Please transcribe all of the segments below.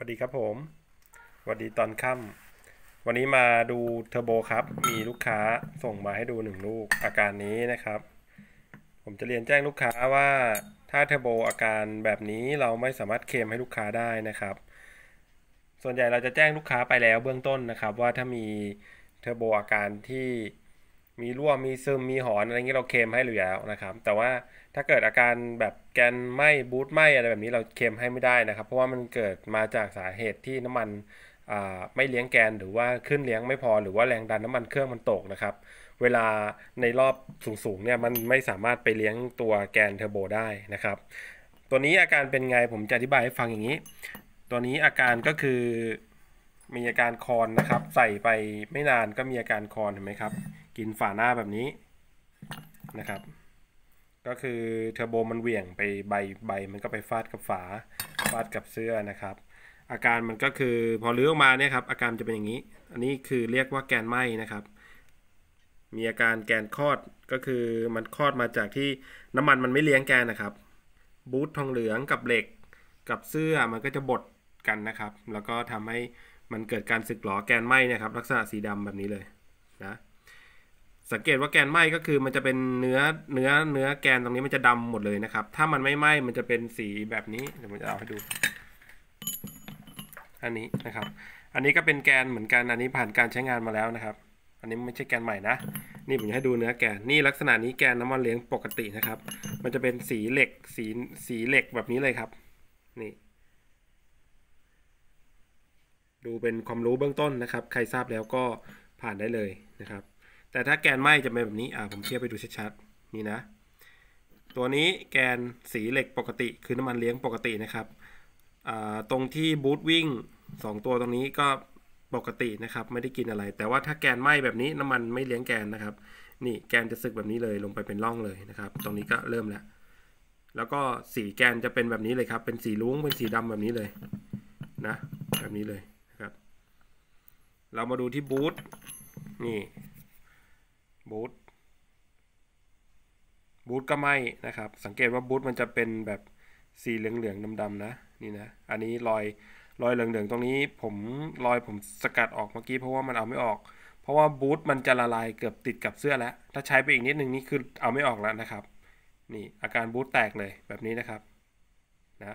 วัสดีครับผมสวัสดีตอนค่ำวันนี้มาดูเทอร์โบครับ มีลูกค้าส่งมาให้ดูหนึ่งลูกอาการนี้นะครับผมจะเรียนแจ้งลูกค้าว่าถ้าเทอร์โบอาการแบบนี้เราไม่สามารถเคลมให้ลูกค้าได้นะครับ ส่วนใหญ่เราจะแจ้งลูกค้าไปแล้วเบื้องต้นนะครับว่าถ้ามีเทอร์โบอาการที่มีรั่ว มีซึมมีหอนอะไรเงี้ยเราเคมให้อยู่แล้วนะครับ แต่ว่าถ้าเกิดอาการแบบแกนไหมบูทไหมอะไรแบบนี้เราเคมให้ไม่ได้นะครับ เพราะว่ามันเกิดมาจากสาเหตุที่น้ำมันไม่เลี้ยงแกนหรือว่าขึ้นเลี้ยงไม่พอหรือว่าแรงดันน้ามันเครื่องมันตกนะครับ เวลาในรอบสูงๆ เนี่ยมันไม่สามารถไปเลี้ยงตัวแกนเทอร์โบได้นะครับ ตัวนี้อาการเป็นไงผมจะอธิบายให้ฟังอย่างนี้ ตัวนี้อาการก็คือมีอาการคอนนะครับ ใส่ไปไม่นานก็มีอาการคอนเห็นไหมครับกินฝาหน้าแบบนี้นะครับ ก็คือเทอร์โบมันเหวี่ยงไปใบใบมันก็ไปฟาดกับฝา ฟาดกับเสื้อนะครับ อาการมันก็คือพอลื้อออกมาเนี่ยครับ อาการจะเป็นอย่างนี้ อันนี้คือเรียกว่าแกนไหมนะครับ มีอาการแกนคอดก็คือมันคอดมาจากที่น้ำมันมันไม่เลี้ยงแกนนะครับ บูททองเหลืองกับเหล็กกับเสื้อมันก็จะบดกันนะครับ แล้วก็ทำให้มันเกิดการสึกหรอแกนไหมนะครับลักษณะสีดำแบบนี้เลยนะสังเกตว่าแกนไหม้ก็คือมันจะเป็นเนื้อเนื้อเนื้อแกนตรงนี้มันจะดำหมดเลยนะครับ ถ้ามันไม่ไหม้ มันจะเป็นสีแบบนี้ เดี๋ยวผมจะเอาให้ดู อันนี้นะครับ อันนี้ก็เป็นแกนเหมือนกัน อันนี้ผ่านการใช้งานมาแล้วนะครับ อันนี้ไม่ใช่แกนใหม่นะ นี่ผมจะให้ดูเนื้อแกน นี่ลักษณะนี้แกนน้ำมันเลี้ยงปกตินะครับ มันจะเป็นสีเหล็ก สีสีเหล็กแบบนี้เลยครับ นี่ ดูเป็นความรู้เบื้องต้นนะครับ ใครทราบแล้วก็ผ่านได้เลยนะครับแต่ถ้าแกนไหมจะเป็นแบบนี้ อ่า ผมเทียบไปดูชัดๆ นี่นะ ตัวนี้แกนสีเหล็กปกติ คือน้ำมันเลี้ยงปกตินะครับ อ่า ตรงที่บูทวิ่ง2ตัวตรงนี้ก็ปกตินะครับ ไม่ได้กินอะไร แต่ว่าถ้าแกนไหมแบบนี้น้ำมันไม่เลี้ยงแกนนะครับ นี่แกนจะสึกแบบนี้เลย ลงไปเป็นร่องเลยนะครับ ตรงนี้ก็เริ่มแล้ว แล้วก็สีแกนจะเป็นแบบนี้เลยครับ เป็นสีลุ้งเป็นสีดำแบบนี้เลย นะ แบบนี้เลยนะครับ เรามาดูที่บูทนี่บูท บูทก็ไม่นะครับ สังเกตว่าบูทมันจะเป็นแบบสีเหลืองๆดำๆนะ นี่นะ อันนี้รอยรอยเหลืองๆตรงนี้ผมรอยผมสกัดออกเมื่อกี้เพราะว่ามันเอาไม่ออก เพราะว่าบูทมันจะละลายเกือบติดกับเสื้อแล้ว ถ้าใช้ไปอีกนิดนึงนี่คือเอาไม่ออกแล้วนะครับ นี่อาการบูทแตกเลยแบบนี้นะครับ นะ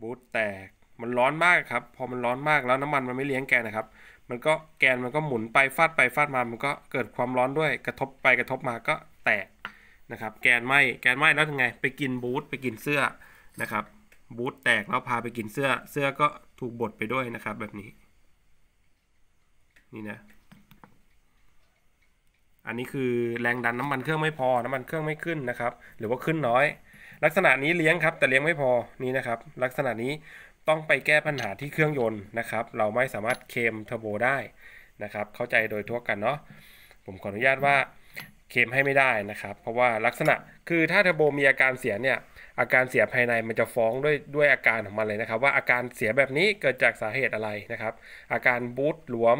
บูทแตก มันร้อนมากครับ พอมันร้อนมากแล้วน้ำมันมันไม่เลี้ยงแกนะครับมันก็แกนมันก็หมุนไปฟาดไปฟาดมา มันก็เกิดความร้อนด้วยกระทบไปกระทบมาก็แตกนะครับ แกนไหมแกนไหมแล้วทาไง ไปกินบูทไปกินเสื้อนะครับ บูทแตกแล้วพาไปกินเสื้อเสื้อก็ถูกบดไปด้วยนะครับแบบนี้นี่นะอันนี้คือแรงดันน้ำมันเครื่องไม่พอน้ำมันเครื่องไม่ขึ้นนะครับ หรือว่าขึ้นน้อย ลักษณะนี้เลี้ยงครับแต่เลี้ยงไม่พอนี่นะครับ ลักษณะนี้ต้องไปแก้ปัญหาที่เครื่องยนต์นะครับ เราไม่สามารถเคมเทอร์โบได้นะครับ เข้าใจโดยทั่วกันเนาะ ผมขออนุญาตว่าเคมให้ไม่ได้นะครับ เพราะว่าลักษณะ คือถ้าเทอร์โบมีอาการเสียเนี่ย อาการเสียภายในมันจะฟ้องด้วยด้วยอาการของมันเลยนะครับ ว่าอาการเสียแบบนี้เกิดจากสาเหตุอะไรนะครับ อาการบูตหลวม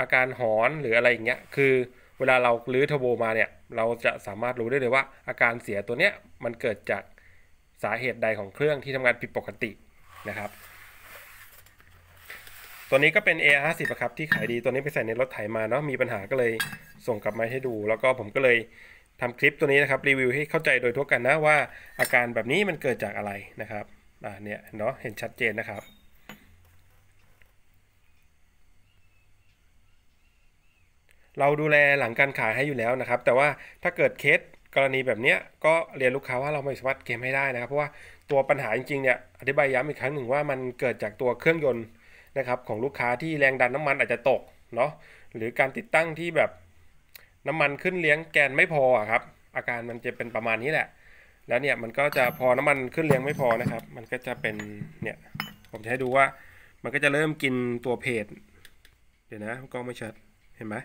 อาการหอนหรืออะไรอย่างเงี้ย คือเวลาเราลื้อเทอร์โบมาเนี่ย เราจะสามารถรู้ได้เลยว่าอาการเสียตัวเนี้ยมันเกิดจากสาเหตุใดของเครื่องที่ทำงานผิดปกตินะครับ ตัวนี้ก็เป็น AR 5 0ครับที่ขายดีตัวนี้ไปใส่ในรถไถมาเนาะมีปัญหาก็เลยส่งกลับมาให้ดู แล้วก็ผมก็เลยทำคลิปตัวนี้นะครับรีวิวให้เข้าใจโดยทั่วกันนะว่าอาการแบบนี้มันเกิดจากอะไรนะครับอ่าเนี่ยเนาะเห็นชัดเจนนะครับ เราดูแลหลังการขายให้อยู่แล้วนะครับ แต่ว่าถ้าเกิดเคสกรณีแบบนี้ก็เรียนลูกค้าว่าเราไม่สามารถเก็บให้ได้นะครับเพราะว่าตัวปัญหาจริงๆเนี่ยอธิบายย้ำอีกครั้งหนึ่งว่ามันเกิดจากตัวเครื่องยนต์นะครับของลูกค้าที่แรงดันน้ามันอาจจะตกเนาะหรือการติดตั้งที่แบบน้ำมันขึ้นเลี้ยงแกนไม่พอครับ อาการมันจะเป็นประมาณนี้แหละ แล้วเนี่ยมันก็จะพอน้ำมันขึ้นเลี้ยงไม่พอนะครับ มันก็จะเป็นเนี่ย ผมจะให้ดูว่ามันก็จะเริ่มกินตัวเพจ เดี๋ยวนะกล้องไม่ชัดเห็นไหม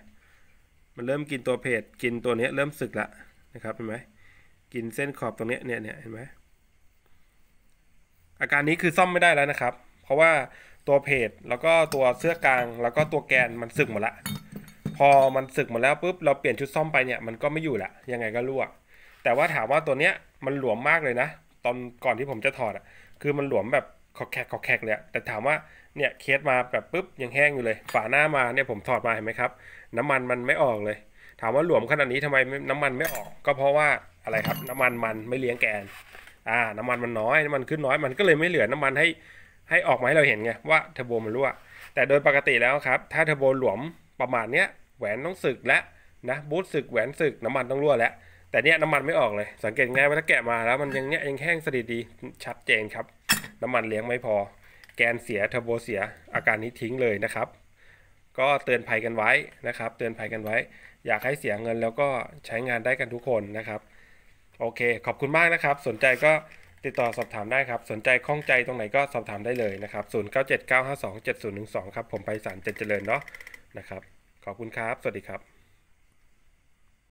มันเริ่มกินตัวเพจกินตัวเนี้ยเริ่มสึกละนะครับเห็นไหมกินเส้นขอบตรงนี้เนี่ยเนี่ยเห็นไหมอาการนี้คือซ่อมไม่ได้แล้วนะครับ เพราะว่าตัวเพจแล้วก็ตัวเสื้อกลางแล้วก็ตัวแกนมันสึกหมดละพอมันสึกหมดแล้วปุ๊บเราเปลี่ยนชุดซ่อมไปเนี่ยมันก็ไม่อยู่ละยังไงก็รั่ว แต่ว่าถามว่าตัวเนี้ยมันหลวมมากเลยนะ ตอนก่อนที่ผมจะถอดอะ่ะ คือมันหลวมแบบขอแขกขอแขกเลยแต่ถามว่าเนี่ยเคสมาแบบปุ๊บยังแห้งอยู่เลยฝาหน้ามาเนี่ยผมถอดมาเห็นไหมครับ น้ำมันมันไม่ออกเลย ถามว่าหลวมขนาดนี้ทำไมน้ำมันไม่ออก ก็เพราะว่าอะไรครับ น้ำมันมันไม่เลี้ยงแกนอ่าน้ำมันมันน้อยน้ำมันขึ้นน้อยมันก็เลยไม่เหลือน้ำมันให้ให้ออกมาให้เราเห็นไงว่าเทอร์โบมันรั่ว แต่โดยปกติแล้วครับ ถ้าเทอร์โบหลวมประมาณเนี้ยแหวนต้องสึกแล้วนะบูทสึกแหวนสึก น้ำมันต้องรั่วแล้วแต่เนี้ยน้ำมันไม่ออกเลย สังเกตง่ายว่าถ้าแกะมาแล้ว มันยังเนี้ยยังแห้งสนิทดีชัดเจนครับ น้ำมันเลี้ยงไม่พอ แกนเสียเทอร์โบเสียอาการนี้ทิ้งเลยนะครับ ก็เตือนภัยกันไว้นะครับ เตือนภัยกันไว้ อยากให้เสียเงินแล้วก็ใช้งานได้กันทุกคนนะครับโอเค ขอบคุณมากนะครับ สนใจก็ติดต่อสอบถามได้ครับ สนใจข้องใจตรงไหนก็สอบถามได้เลยนะครับ0979527012ครับ ผมไปสารเจริญเนาะ นะครับ ขอบคุณครับ สวัสดีครับ